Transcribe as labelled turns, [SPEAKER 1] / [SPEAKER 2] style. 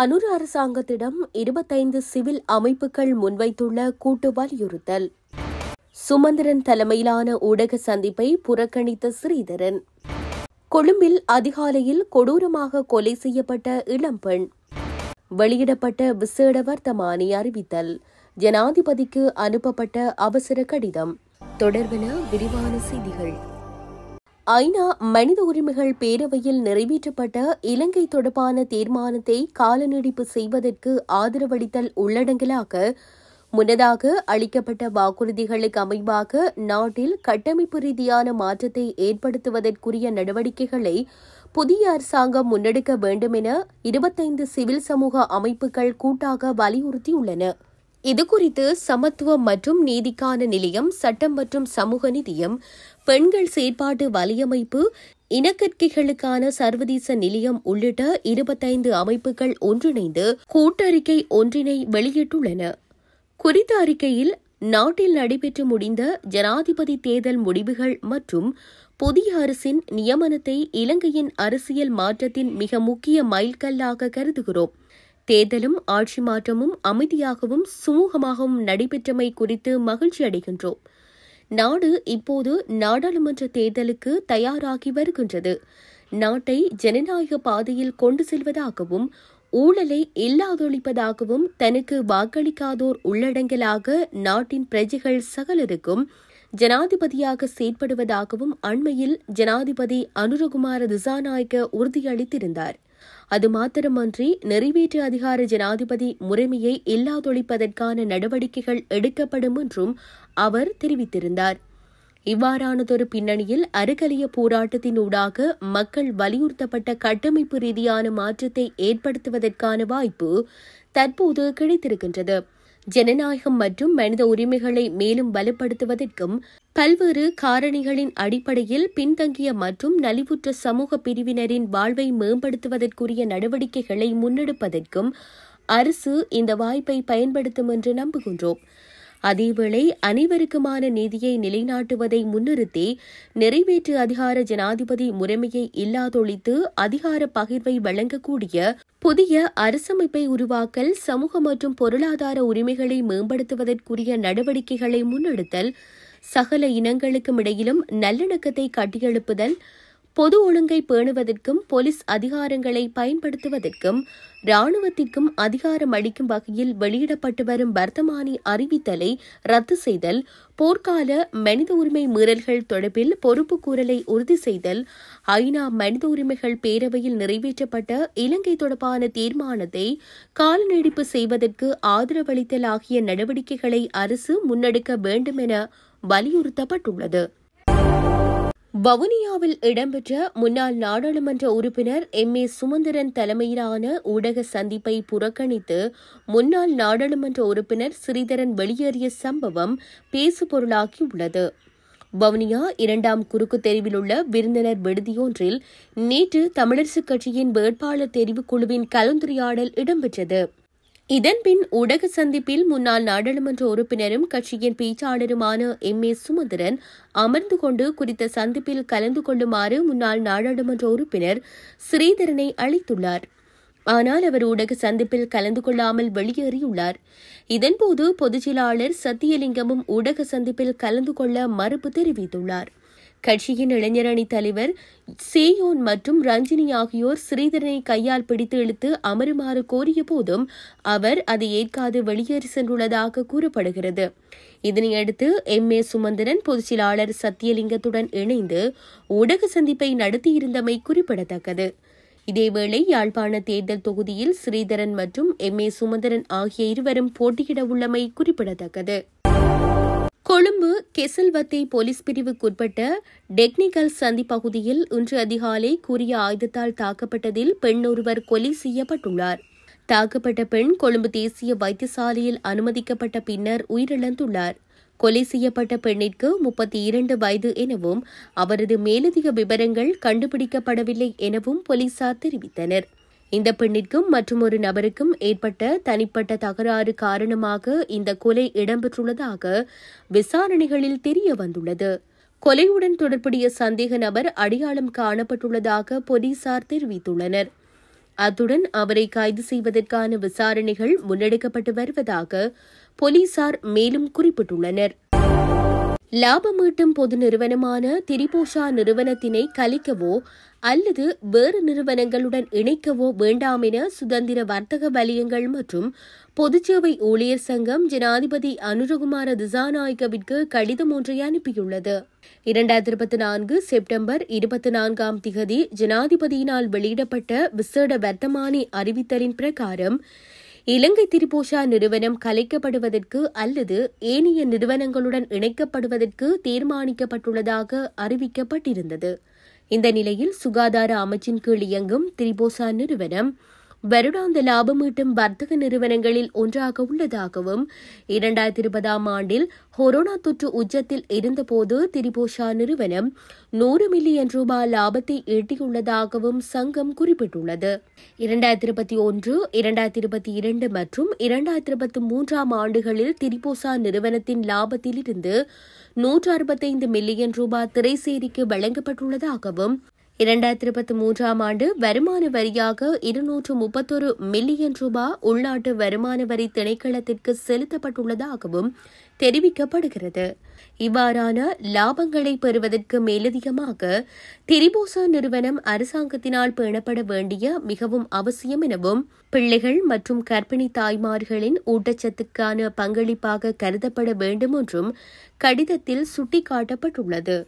[SPEAKER 1] அனுர் அரசாங்கத்திடம் இருபத்தைந்து சிவில் அமைப்புகள் முன்வைத்துள்ள கூட்டு வலியுறுத்தல் சுமந்திரன் தலைமையிலான ஊடக சந்திப்பை புறக்கணித்த ஸ்ரீதரன் கொழும்பில் அதிகாலையில் கொடூரமாக கொலை செய்யப்பட்ட இளம்பெண் வெளியிடப்பட்ட விசேட வர்த்தமானி அறிவித்தல் ஜனாதிபதிக்கு அனுப்பப்பட்ட அவசர கடிதம் தொடர்பென விரிவான செய்திகள் ஐநா மனித உரிமைகள் பேரவையில் நிறைவேற்றப்பட்ட இலங்கை தொடர்பான தீர்மானத்தை காலநீடிப்பு செய்வதற்கு ஆதரவளித்தல் உள்ளடங்கலாக முன்னதாக அளிக்கப்பட்ட வாக்குறுதிகளுக்கு அமைவாக நாட்டில் கட்டமைப்பு ரீதியான மாற்றத்தை ஏற்படுத்துவதற்குரிய நடவடிக்கைகளை புதிய அரசாங்கம் முன்னெடுக்க வேண்டும் என இருபத்தைந்து சிவில் சமூக அமைப்புகள் கூட்டாக வலியுறுத்தியுள்ளன இதுகுறித்து சமத்துவம் மற்றும் நீதிக்கான நிலையம் சட்டம் மற்றும் சமூக நிதியம் பெண்கள் செயற்பாட்டு வலியமைப்பு இனக்கற்கைகளுக்கான சர்வதேச நிலையம் உள்ளிட்ட இருபத்தைந்து அமைப்புகள் ஒன்றிணைந்து கூட்டறிக்கை ஒன்றினை வெளியிட்டுள்ளன குறித்த அறிக்கையில் நாட்டில் நடைபெற்று முடிந்த ஜனாதிபதி தேர்தல் முடிவுகள் மற்றும் புதிய அரசின் நியமனத்தை இலங்கையின் அரசியல் மாற்றத்தின் மிக முக்கிய மைல்கல்லாக கருதுகிறோம் தேர்தலும் ஆட்சி மாற்றமும் அமைதியாகவும் சுமூகமாகவும் நடைபெற்றமை குறித்து மகிழ்ச்சி அடைகின்றோம் நாடு இப்போது நாடாளுமன்ற தேர்தலுக்கு தயாராகி வருகின்றது நாட்டை ஜனநாயக பாதையில் கொண்டு செல்வதாகவும் ஊழலை இல்லாதொழிப்பதாகவும் தனக்கு வாக்களிக்காதோர் உள்ளடங்கலாக நாட்டின் பிரஜைகள் சகலருக்கும் ஜனாதிபதியாக செயற்படுவதாகவும் அண்மையில் ஜனாதிபதி அனுரகுமார திசாநாயக்க உறுதியளித்திருந்தார் அது மாத்திரமன்றி நிறைவேற்று அதிகார ஜனாதிபதி முறைமையை இல்லாதொழிப்பதற்கான நடவடிக்கைகள் எடுக்கப்படும் என்றும் அவர் தெரிவித்திருந்தார் இவ்வாறானதொரு பின்னணியில் அருகலிய போராட்டத்தின் ஊடாக மக்கள் வலியுறுத்தப்பட்ட கட்டமைப்பு ரீதியான மாற்றத்தை ஏற்படுத்துவதற்கான வாய்ப்பு தற்போது கிடைத்திருக்கின்றது ஜனநாயகம் மற்றும் மனித உரிமைகளை மேலும் வலுப்படுத்துவதற்கும் பல்வேறு காரணிகளின் அடிப்படையில் பின்தங்கிய மற்றும் நலிவுற்ற சமூக பிரிவினரின் வாழ்வை மேம்படுத்துவதற்குரிய நடவடிக்கைகளை முன்னெடுப்பதற்கும் அரசு இந்த வாய்ப்பை பயன்படுத்தும் என்று நம்புகின்றோம் அதேவேளை அனைவருக்குமான நிதியை நிலைநாட்டுவதை முன்னிறுத்தி நிறைவேற்று அதிகார ஜனாதிபதி முறைமையை இல்லாதொழித்து அதிகார பகிர்வை வழங்கக்கூடிய புதிய அரசமைப்பை உருவாக்கல் சமூக மற்றும் பொருளாதார உரிமைகளை மேம்படுத்துவதற்குரிய நடவடிக்கைகளை முன்னெடுத்தல் சகல இனங்களுக்கும் இடையிலும் நல்லிணக்கத்தை கட்டியெழுப்புதல் பொது ஒழுங்கை பேணுவதற்கும் போலீஸ் அதிகாரங்களை பயன்படுத்துவதற்கும் ராணுவத்திற்கும் அதிகாரம் அளிக்கும் வகையில் வெளியிடப்பட்டு வரும் வர்த்தமானி அறிவித்தலை ரத்து செய்தல் போர்க்கால மனித உரிமை மீறல்கள் தொடர்பில் பொறுப்பு கூறலை உறுதி செய்தல் ஐநா மனித உரிமைகள் பேரவையில் நிறைவேற்றப்பட்ட இலங்கை தொடர்பான தீர்மானத்தை கால நீடிப்பு செய்வதற்கு ஆதரவளித்தல் ஆகிய நடவடிக்கைகளை அரசு முன்னெடுக்க வேண்டும் என வலியுறுத்தப்பட்டுள்ளது வவுனியாவில் இடம்பெற்ற முன்னாள் நாடாளுமன்ற உறுப்பினர் எம் ஏ சுமந்திரன் தலைமையிலான ஊடக சந்திப்பை புறக்கணித்து முன்னாள் நாடாளுமன்ற உறுப்பினர் ஸ்ரீதரன் வெளியேறிய சம்பவம் பேசுபொருளாகியுள்ளது வவுனியா இரண்டாம் குறுக்கு தெரிவில் உள்ள விருந்தினர் விடுதியொன்றில் நேற்று தமிழரசுக் கட்சியின் வேட்பாளர் தெரிவுக்குழுவின் கலந்துரையாடல் இடம்பெற்றது இதன்பின் ஊடக சந்திப்பில் முன்னாள் நாடாளுமன்ற உறுப்பினரும் கட்சியின் பேச்சாளருமான எம் ஏ சுமந்திரன் அமர்ந்து கொண்டு குறித்த சந்திப்பில் கலந்து கொள்ளுமாறு முன்னாள் நாடாளுமன்ற உறுப்பினர் ஸ்ரீதரனை அழைத்துள்ளார் ஆனால் அவர் ஊடக சந்திப்பில் கலந்து கொள்ளாமல் வெளியேறியுள்ளார் இதன்போது பொதுச்செயலாளர் சத்தியலிங்கமும் ஊடக சந்திப்பில் கலந்து கொள்ள மறுப்பு தெரிவித்துள்ளாா் கட்சியின் இளைஞரணி தலைவர் சேயோன் மற்றும் ரஞ்சினி ஆகியோர் ஸ்ரீதரனை கையால் பிடித்து இழுத்து அமருமாறு கோரிய போதும் அவர் அதை ஏற்காது வெளியேறி சென்றுள்ளதாக கூறப்படுகிறது இதனையடுத்து எம் ஏ சுமந்திரன் செயலாளர் சத்தியலிங்கத்துடன் இணைந்து ஊடக சந்திப்பை நடத்தியிருந்தமை குறிப்பிடத்தக்கது இதேவேளை யாழ்ப்பாண தேர்தல் தொகுதியில் ஸ்ரீதரன் மற்றும் எம் ஏ சுமந்திரன் ஆகிய இருவரும் போட்டியிட உள்ளமை குறிப்பிடத்தக்கது கொழும்பு கெசல்வத்தை போலீஸ் பிரிவுக்குட்பட்ட டெக்னிக்கல் சந்தி பகுதியில் இன்று அதிகாலை கூறிய ஆயுதத்தால் தாக்கப்பட்டதில் பெண் ஒருவர் கொலை செய்யப்பட்டுள்ளார் தாக்கப்பட்ட பெண் கொழும்பு தேசிய வைத்தியசாலையில் அனுமதிக்கப்பட்ட பின்னர் உயிரிழந்துள்ளார் கொலை செய்யப்பட்ட பெண்ணிற்கு முப்பத்தி இரண்டு வயது எனவும் அவரது மேலதிக விவரங்கள் கண்டுபிடிக்கப்படவில்லை எனவும் போலீசார் தெரிவித்தனர் இந்த பெண்ணிற்கும் மற்றும் ஒரு நபருக்கும் ஏற்பட்ட தனிப்பட்ட தகராறு காரணமாக இந்த கொலை இடம்பெற்றுள்ளதாக விசாரணைகளில் தெரிய வந்துள்ளது கொலையுடன் தொடர்புடைய சந்தேக நபர் அடையாளம் காணப்பட்டுள்ளதாக போலீசார் தெரிவித்துள்ளனர் அத்துடன் அவரை கைது செய்வதற்கான விசாரணைகள் முன்னெடுக்கப்பட்டு வருவதாக போலீசார் மேலும் குறிப்பிட்டுள்ளனர் லாபமீட்டும் பொது நிறுவனமான திரிபோஷா நிறுவனத்தினை கலிக்கவோ அல்லது வேறு நிறுவனங்களுடன் இணைக்கவோ வேண்டாம் என சுதந்திர வர்த்தக வலியங்கள் மற்றும் பொதுச்சேவை ஊழியர் சங்கம் ஜனாதிபதி அனுரகுமார திசாநாயகவிற்கு கடிதம் ஒன்றை அனுப்பியுள்ளது இரண்டாயிரத்தி இருபத்தி நான்கு செப்டம்பர் இருபத்தி நான்காம் திகதி ஜனாதிபதியினால் வெளியிடப்பட்ட விசேட வர்த்தமானி அறிவித்தலின் பிரகாரம் இலங்கை திரிபோஷா நிறுவனம் கலைக்கப்படுவதற்கு அல்லது ஏனைய நிறுவனங்களுடன் இணைக்கப்படுவதற்கு தீர்மானிக்கப்பட்டுள்ளதாக அறிவிக்கப்பட்டிருந்தது இந்த நிலையில் சுகாதார அமைச்சின் கீழ் இயங்கும் திரிபோசா நிறுவனம் வருடாந்த லாபமீட்டும் வர்த்தக நிறுவனங்களில் ஒன்றாக உள்ளதாகவும் இரண்டாயிரத்தி இருபதாம் ஆண்டில் கொரோனா தொற்று உச்சத்தில் இருந்தபோது திரிபோஷா நிறுவனம் நூறு மில்லியன் ரூபாய் லாபத்தை ஈட்டியுள்ளதாகவும் சங்கம் குறிப்பிட்டுள்ளது இரண்டாயிரத்தி இருபத்தி ஒன்று இரண்டாயிரத்தி இருபத்தி இரண்டு மற்றும் இரண்டாயிரத்தி இருபத்தி மூன்றாம் ஆண்டுகளில் திரிபோசா நிறுவனத்தின் லாபத்திலிருந்து நூற்று அறுபத்தைந்து மில்லியன் ரூபாய் திரைசேரிக்கு வழங்கப்பட்டுள்ளதாகவும் இரண்டாயிரத்தி இருபத்தி மூன்றாம் ஆண்டு வருமான வரியாக இருநூற்று முப்பத்தொரு மில்லியன் ரூபாய் உள்நாட்டு வருமான வரி திணைக்களத்திற்கு செலுத்தப்பட்டுள்ளதாகவும் தெரிவிக்கப்படுகிறது இவ்வாறான லாபங்களை பெறுவதற்கு மேலதிகமாக திரிபோசா நிறுவனம் அரசாங்கத்தினால் பேணப்பட வேண்டிய மிகவும் அவசியம் எனவும் பிள்ளைகள் மற்றும் கர்ப்பிணி தாய்மார்களின் ஊட்டச்சத்துக்கான பங்களிப்பாக கருதப்பட வேண்டும் என்றும் கடிதத்தில் சுட்டிக்காட்டப்பட்டுள்ளது